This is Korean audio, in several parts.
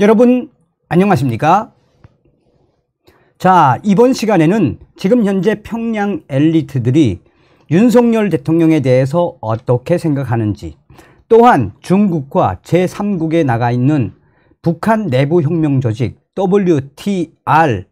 여러분 안녕하십니까? 자 이번 시간에는 지금 현재 평양 엘리트들이 윤석열 대통령에 대해서 어떻게 생각하는지 또한 중국과 제3국에 나가 있는 북한 내부 혁명 조직 WTR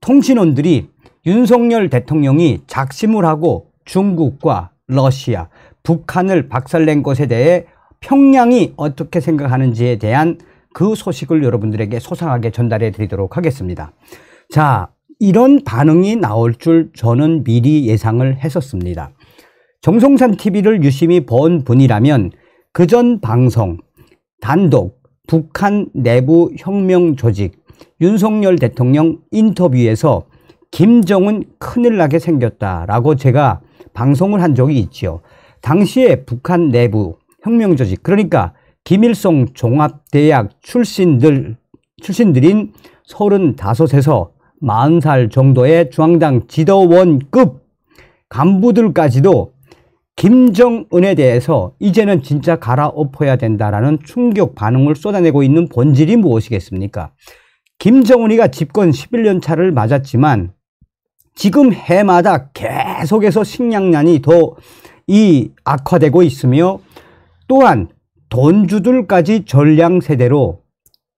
통신원들이 윤석열 대통령이 작심을 하고 중국과 러시아, 북한을 박살낸 것에 대해 평양이 어떻게 생각하는지에 대한 그 소식을 여러분들에게 소상하게 전달해 드리도록 하겠습니다. 자, 이런 반응이 나올 줄 저는 미리 예상을 했었습니다. 정성산 TV를 유심히 본 분이라면 그 전 방송, 단독, 북한 내부 혁명 조직, 윤석열 대통령 인터뷰에서 김정은 큰일 나게 생겼다라고 제가 방송을 한 적이 있지요. 당시에 북한 내부 혁명 조직, 그러니까 김일성 종합대학 출신들, 출신들인 35에서 40살 정도의 중앙당 지도원급 간부들까지도 김정은에 대해서 이제는 진짜 갈아엎어야 된다라는 충격 반응을 쏟아내고 있는 본질이 무엇이겠습니까? 김정은이가 집권 11년 차를 맞았지만 지금 해마다 계속해서 식량난이 더 이 악화되고 있으며 또한 돈주들까지 전량 세대로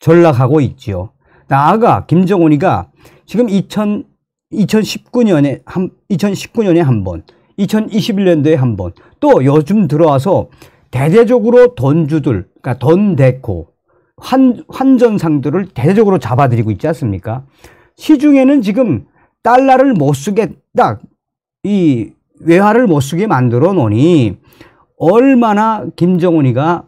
전락하고 있지요. 나아가 김정은이가 지금 2000, 2019년에 한 2019년에 한 번, 2021년도에 한 번, 또 요즘 들어와서 대대적으로 돈주들, 그러니까 돈데코, 환, 환전상들을 대대적으로 잡아들이고 있지 않습니까? 시중에는 지금 달러를 못 쓰겠다, 이 외화를 못 쓰게 만들어 놓으니 얼마나 김정은이가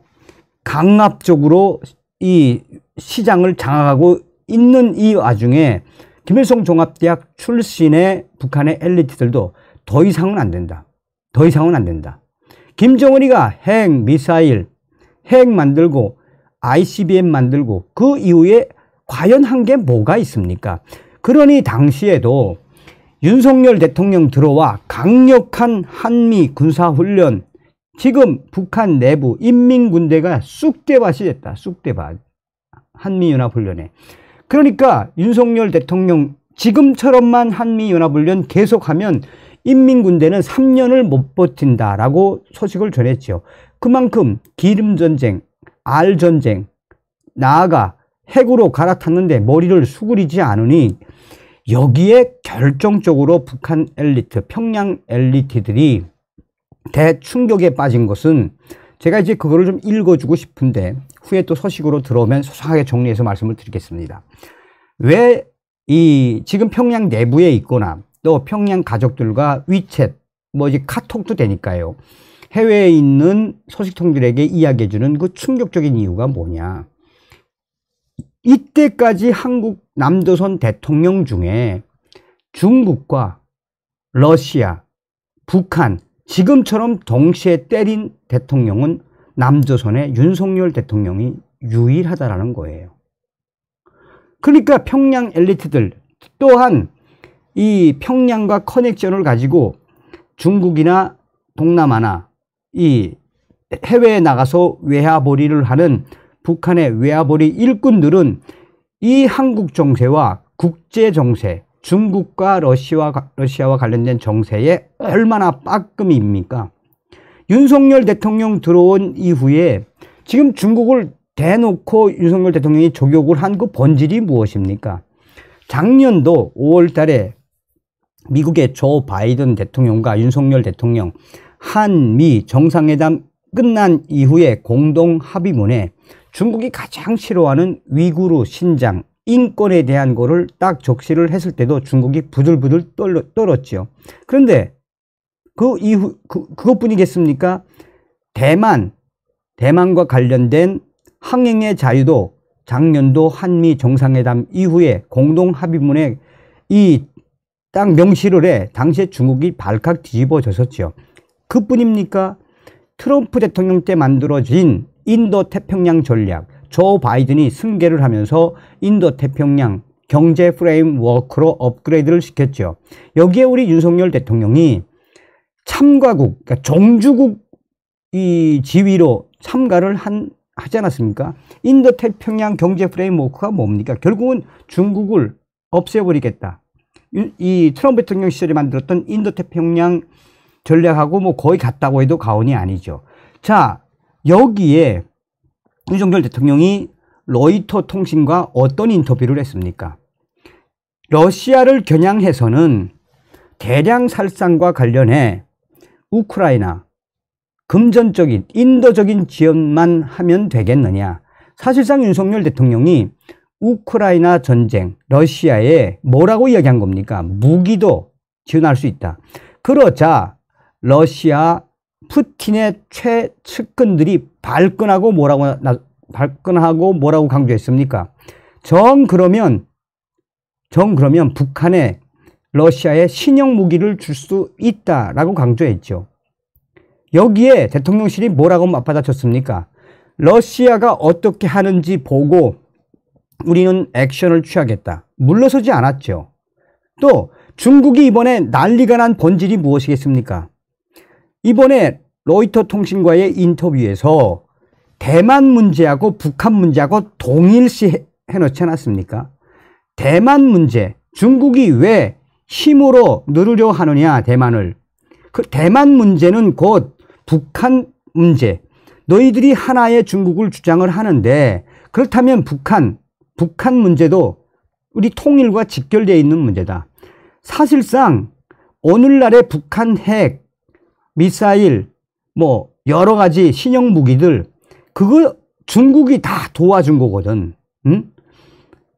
강압적으로 이 시장을 장악하고 있는 이 와중에 김일성 종합대학 출신의 북한의 엘리트들도 더 이상은 안 된다. 더 이상은 안 된다. 김정은이가 핵, 미사일, 핵 만들고 ICBM 만들고 그 이후에 과연 한 게 뭐가 있습니까? 그러니 당시에도 윤석열 대통령 들어와 강력한 한미 군사훈련 지금 북한 내부 인민군대가 쑥대밭이 됐다. 쑥대밭. 한미연합훈련에. 그러니까 윤석열 대통령 지금처럼만 한미연합훈련 계속하면 인민군대는 3년을 못 버틴다라고 소식을 전했지요. 그만큼 기름전쟁, 알전쟁, 나아가 핵으로 갈아탔는데 머리를 수그리지 않으니 여기에 결정적으로 북한 엘리트, 평양 엘리트들이 대충격에 빠진 것은 제가 이제 그거를 좀 읽어주고 싶은데 후에 또서식으로 들어오면 소상하게 정리해서 말씀을 드리겠습니다. 왜 이 지금 평양 내부에 있거나 또 평양 가족들과 위챗 뭐 이제 카톡도 되니까요. 해외에 있는 소식통들에게 이야기해주는 그 충격적인 이유가 뭐냐. 이때까지 한국 남조선 대통령 중에 중국과 러시아, 북한 지금처럼 동시에 때린 대통령은 남조선의 윤석열 대통령이 유일하다라는 거예요. 그러니까 평양 엘리트들 또한 이 평양과 커넥션을 가지고 중국이나 동남아나 이 해외에 나가서 외화벌이를 하는 북한의 외화벌이 일꾼들은 이 한국 정세와 국제 정세 중국과 러시아, 러시아와 관련된 정세에 얼마나 빠끔입니까? 윤석열 대통령 들어온 이후에 지금 중국을 대놓고 윤석열 대통령이 조격을 한 그 본질이 무엇입니까? 작년도 5월 달에 미국의 조 바이든 대통령과 윤석열 대통령 한미 정상회담 끝난 이후에 공동 합의문에 중국이 가장 싫어하는 위구르 신장 인권에 대한 거를 딱 적시를 했을 때도 중국이 부들부들 떨었죠 그런데 그 이후 그, 그것뿐이겠습니까? 대만 대만과 관련된 항행의 자유도 작년도 한미 정상회담 이후에 공동 합의문에 이 딱 명시를 해 당시에 중국이 발칵 뒤집어졌었죠 그뿐입니까? 트럼프 대통령 때 만들어진 인도 태평양 전략 조 바이든이 승계를 하면서 인도 태평양 경제 프레임워크로 업그레이드를 시켰죠. 여기에 우리 윤석열 대통령이 참가국, 그러니까 종주국 이 지위로 참가를 한, 하지 않았습니까? 인도 태평양 경제 프레임워크가 뭡니까? 결국은 중국을 없애버리겠다. 이 트럼프 대통령 시절에 만들었던 인도 태평양 전략하고 뭐 거의 같다고 해도 가언이 아니죠. 자, 여기에 윤석열 대통령이 로이터 통신과 어떤 인터뷰를 했습니까? 러시아를 겨냥해서는 대량 살상과 관련해 우크라이나 금전적인 인도적인 지원만 하면 되겠느냐 사실상 윤석열 대통령이 우크라이나 전쟁 러시아에 뭐라고 이야기한 겁니까 무기도 지원할 수 있다 그러자 러시아 푸틴의 최측근들이 발끈하고 뭐라고 발끈하고 뭐라고 강조했습니까? 정 그러면 정 그러면 북한에 러시아에 신형 무기를 줄 수 있다라고 강조했죠. 여기에 대통령실이 뭐라고 맞받아쳤습니까? 러시아가 어떻게 하는지 보고 우리는 액션을 취하겠다. 물러서지 않았죠. 또 중국이 이번에 난리가 난 본질이 무엇이겠습니까? 이번에 로이터 통신과의 인터뷰에서 대만 문제하고 북한 문제하고 동일시 해놓지 않았습니까? 대만 문제, 중국이 왜 힘으로 누르려 하느냐, 대만을. 그 대만 문제는 곧 북한 문제. 너희들이 하나의 중국을 주장을 하는데 그렇다면 북한, 북한 문제도 우리 통일과 직결되어 있는 문제다. 사실상 오늘날의 북한 핵, 미사일, 뭐 여러 가지 신형 무기들 그거 중국이 다 도와준 거거든. 응?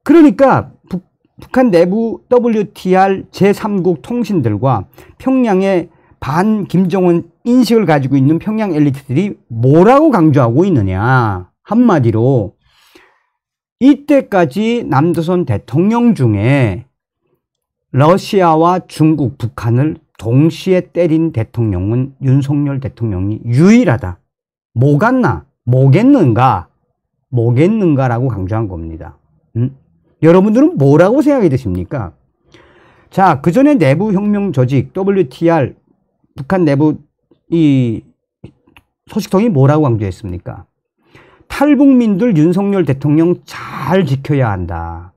그러니까 북, 한 내부 WTR 제3국 통신들과 평양의 반 김정은 인식을 가지고 있는 평양 엘리트들이 뭐라고 강조하고 있느냐. 한마디로 이때까지 남조선 대통령 중에 러시아와 중국, 북한을 동시에 때린 대통령은 윤석열 대통령이 유일하다. 뭐같나 뭐겠는가? 뭐겠는가라고 강조한 겁니다. 음? 여러분들은 뭐라고 생각이 되십니까 자, 그 전에 내부 혁명 조직 WTR 북한 내부 이 소식통이 뭐라고 강조했습니까? 탈북민들 윤석열 대통령 잘 지켜야 한다.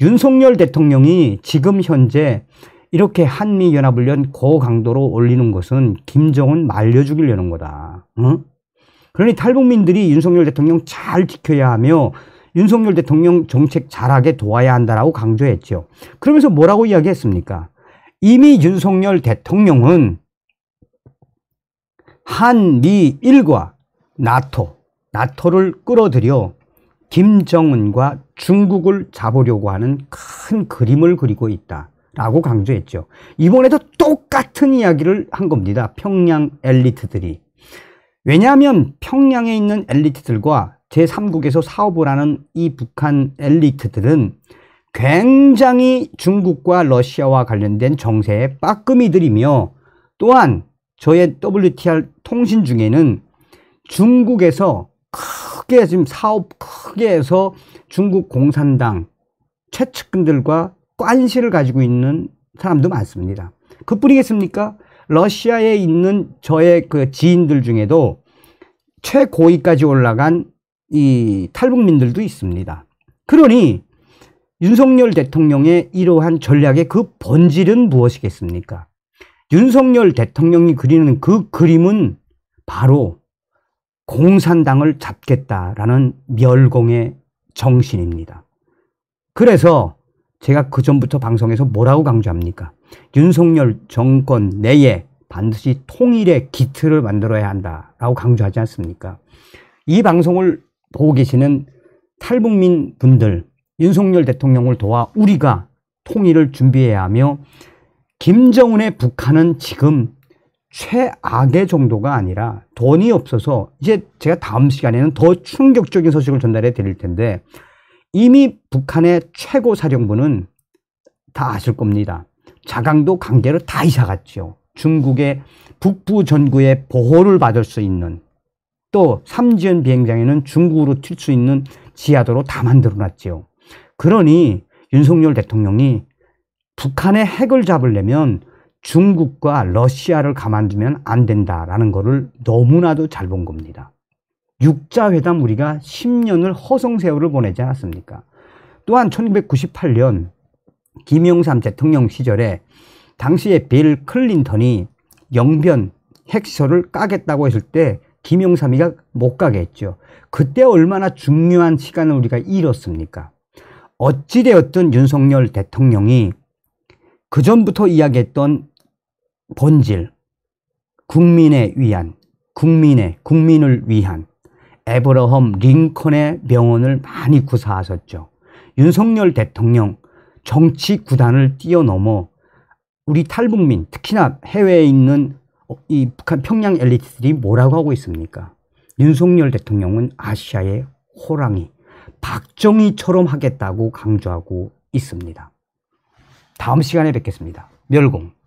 윤석열 대통령이 지금 현재 이렇게 한미연합훈련 고강도로 올리는 것은 김정은 말려 죽이려는 거다. 응? 그러니 탈북민들이 윤석열 대통령 잘 지켜야 하며 윤석열 대통령 정책 잘하게 도와야 한다라고 강조했죠. 그러면서 뭐라고 이야기했습니까? 이미 윤석열 대통령은 한미 일과 나토, 나토를 끌어들여 김정은과 중국을 잡으려고 하는 큰 그림을 그리고 있다. 라고 강조했죠. 이번에도 똑같은 이야기를 한 겁니다. 평양 엘리트들이. 왜냐하면 평양에 있는 엘리트들과 제3국에서 사업을 하는 이 북한 엘리트들은 굉장히 중국과 러시아와 관련된 정세의 빠끔이들이며 또한 저의 WTR 통신 중에는 중국에서 크게 지금 사업 크게 해서 중국 공산당 최측근들과 관시를 가지고 있는 사람도 많습니다. 그뿐이겠습니까? 러시아에 있는 저의 그 지인들 중에도 최고위까지 올라간 이 탈북민들도 있습니다. 그러니 윤석열 대통령의 이러한 전략의 그 본질은 무엇이겠습니까? 윤석열 대통령이 그리는 그 그림은 바로 공산당을 잡겠다라는 멸공의 정신입니다. 그래서 제가 그 전부터 방송에서 뭐라고 강조합니까? 윤석열 정권 내에 반드시 통일의 기틀을 만들어야 한다라고 강조하지 않습니까? 이 방송을 보고 계시는 탈북민 분들, 윤석열 대통령을 도와 우리가 통일을 준비해야 하며 김정은의 북한은 지금 최악의 정도가 아니라 돈이 없어서 이제 제가 다음 시간에는 더 충격적인 소식을 전달해 드릴 텐데 이미 북한의 최고 사령부는 다 아실 겁니다. 자강도 강제로 다 이사갔죠. 중국의 북부 전구의 보호를 받을 수 있는 또 삼지연 비행장에는 중국으로 튈 수 있는 지하도로 다 만들어놨지요. 그러니 윤석열 대통령이 북한의 핵을 잡으려면 중국과 러시아를 가만두면 안 된다라는 것을 너무나도 잘 본 겁니다. 육자회담 우리가 10년을 허송세월을 보내지 않았습니까? 또한 1998년 김영삼 대통령 시절에 당시에 빌 클린턴이 영변 핵시설을 까겠다고 했을 때 김영삼이가 못 가게 했죠. 그때 얼마나 중요한 시간을 우리가 잃었습니까? 어찌되었든 윤석열 대통령이 그전부터 이야기했던 본질, 국민에 위한, 국민의, 국민을 위한 에브러험 링컨의 명언을 많이 구사하셨죠. 윤석열 대통령 정치 구단을 뛰어넘어 우리 탈북민 특히나 해외에 있는 이 북한 평양 엘리트들이 뭐라고 하고 있습니까? 윤석열 대통령은 아시아의 호랑이 박정희처럼 하겠다고 강조하고 있습니다. 다음 시간에 뵙겠습니다. 멸공